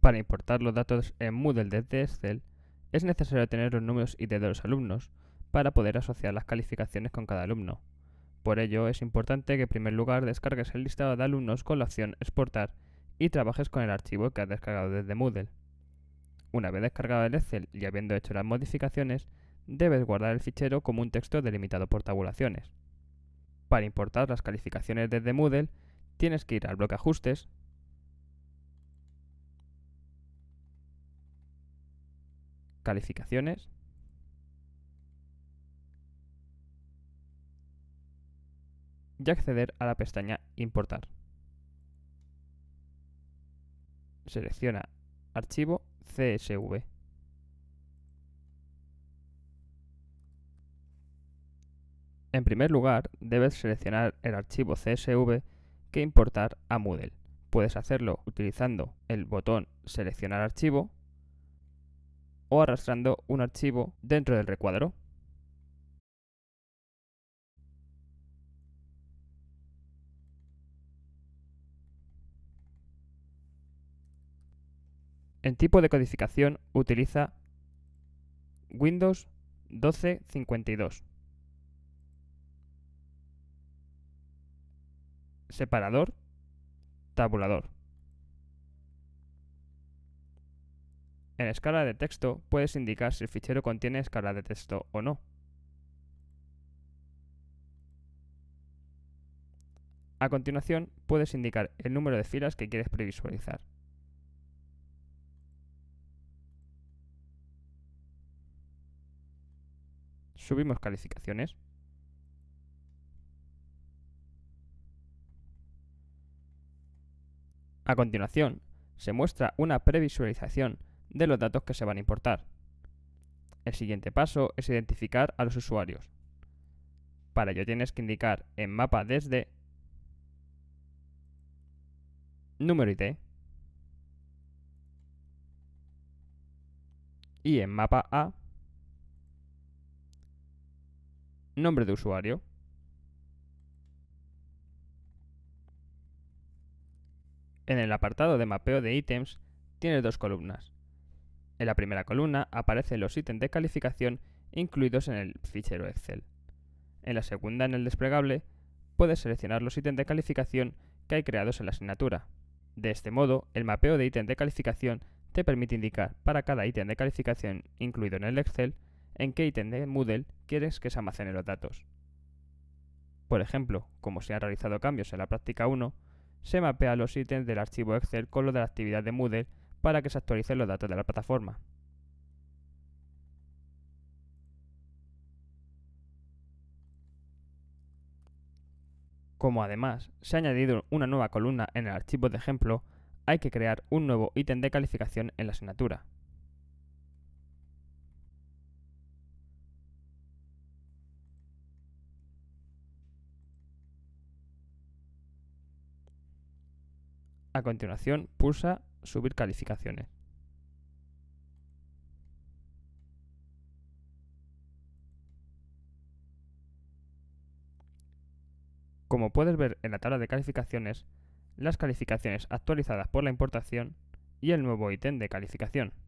Para importar los datos en Moodle desde Excel, es necesario tener los números ID de los alumnos para poder asociar las calificaciones con cada alumno. Por ello, es importante que en primer lugar descargues el listado de alumnos con la opción Exportar y trabajes con el archivo que has descargado desde Moodle. Una vez descargado el Excel y habiendo hecho las modificaciones, debes guardar el fichero como un texto delimitado por tabulaciones. Para importar las calificaciones desde Moodle, tienes que ir al bloque Ajustes, Calificaciones, y acceder a la pestaña Importar. Selecciona Archivo CSV. En primer lugar, debes seleccionar el archivo CSV que importar a Moodle. Puedes hacerlo utilizando el botón Seleccionar archivo o arrastrando un archivo dentro del recuadro. En tipo de codificación utiliza Windows 1252. Separador, tabulador. En escala de texto puedes indicar si el fichero contiene escala de texto o no. A continuación, puedes indicar el número de filas que quieres previsualizar. subimos calificaciones. A continuación, se muestra una previsualización de los datos que se van a importar. El siguiente paso es identificar a los usuarios. Para ello tienes que indicar en mapa desde número IT y en mapa A nombre de usuario, En el apartado de mapeo de ítems tiene dos columnas. En la primera columna aparecen los ítems de calificación incluidos en el fichero Excel. En la segunda, en el desplegable, puedes seleccionar los ítems de calificación que hay creados en la asignatura. De este modo, el mapeo de ítems de calificación te permite indicar para cada ítem de calificación incluido en el Excel en qué ítem de Moodle quieres que se almacenen los datos. Por ejemplo, como se han realizado cambios en la práctica 1, se mapea los ítems del archivo Excel con los de la actividad de Moodle para que se actualicen los datos de la plataforma. Como además se ha añadido una nueva columna en el archivo de ejemplo, hay que crear un nuevo ítem de calificación en la asignatura. A continuación, pulsa Subir calificaciones. Como puedes ver en la tabla de calificaciones, las calificaciones actualizadas por la importación y el nuevo ítem de calificación.